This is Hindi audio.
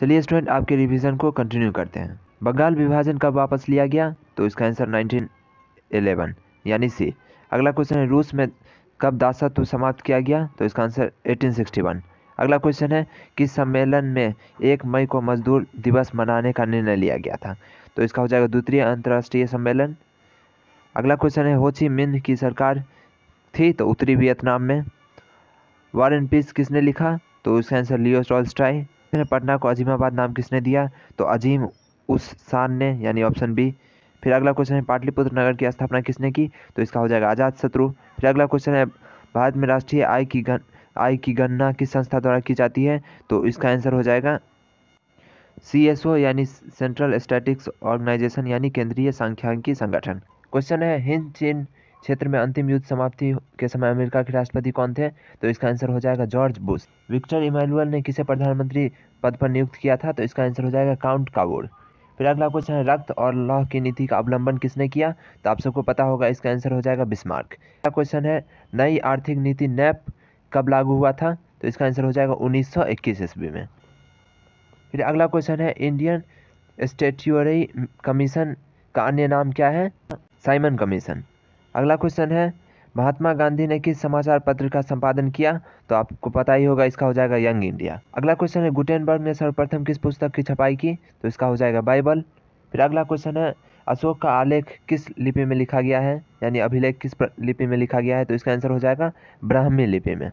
चलिए स्टूडेंट आपके रिवीजन को कंटिन्यू करते हैं बंगाल विभाजन कब वापस लिया गया तो इसका आंसर 1911 यानी सी अगला क्वेश्चन है रूस में कब दासत्व समाप्त किया गया तो इसका आंसर 1861 अगला क्वेश्चन है किस सम्मेलन में एक मई को मजदूर दिवस मनाने का निर्णय लिया गया था तो इसका हो जाएगा द्वितीय अंतर्राष्ट्रीय सम्मेलन अगला क्वेश्चन है होची मिन की सरकार थी तो उत्तरी वियतनाम में वार एंड पीस किसने लिखा तो इसका आंसर लियो टॉलस्टाई फिर पटना को अजीमाबाद नाम किसने दिया तो अजीम उस शान ने यानी ऑप्शन बी फिर अगला क्वेश्चन है पाटलिपुत्र नगर की स्थापना किसने की तो इसका हो जाएगा आजाद शत्रु फिर अगला क्वेश्चन है भारत में राष्ट्रीय आय की गण आय की गणना किस संस्था द्वारा की जाती है तो इसका आंसर हो जाएगा सी एस ओ यानी सेंट्रल स्टैटिक्स ऑर्गेनाइजेशन यानी केंद्रीय सांख्यिकी संगठन क्वेश्चन है हिंद चीन क्षेत्र में अंतिम युद्ध समाप्ति के समय अमेरिका के राष्ट्रपति कौन थे तो इसका आंसर हो जाएगा जॉर्ज बुश विक्टर इमानुअल ने किसे प्रधानमंत्री पद पर नियुक्त किया था तो इसका आंसर हो जाएगा काउंट कावोर फिर अगला क्वेश्चन है रक्त और लौह की नीति का अवलंबन किसने किया तो आप सबको पता होगा इसका आंसर हो जाएगा बिस्मार्क अगला क्वेश्चन है नई आर्थिक नीति नैप कब लागू हुआ था तो इसका आंसर हो जाएगा उन्नीस ईस्वी में फिर अगला क्वेश्चन है इंडियन स्टेट्यूरी कमीशन का अन्य नाम क्या है साइमन कमीशन अगला क्वेश्चन है महात्मा गांधी ने किस समाचार पत्र का संपादन किया तो आपको पता ही होगा इसका हो जाएगा यंग इंडिया अगला क्वेश्चन है गुटेनबर्ग ने सर्वप्रथम किस पुस्तक की छपाई की तो इसका हो जाएगा बाइबल फिर अगला क्वेश्चन है अशोक का आलेख किस लिपि में लिखा गया है यानी अभिलेख किस लिपि में लिखा गया है तो इसका आंसर हो जाएगा ब्राह्मी लिपि में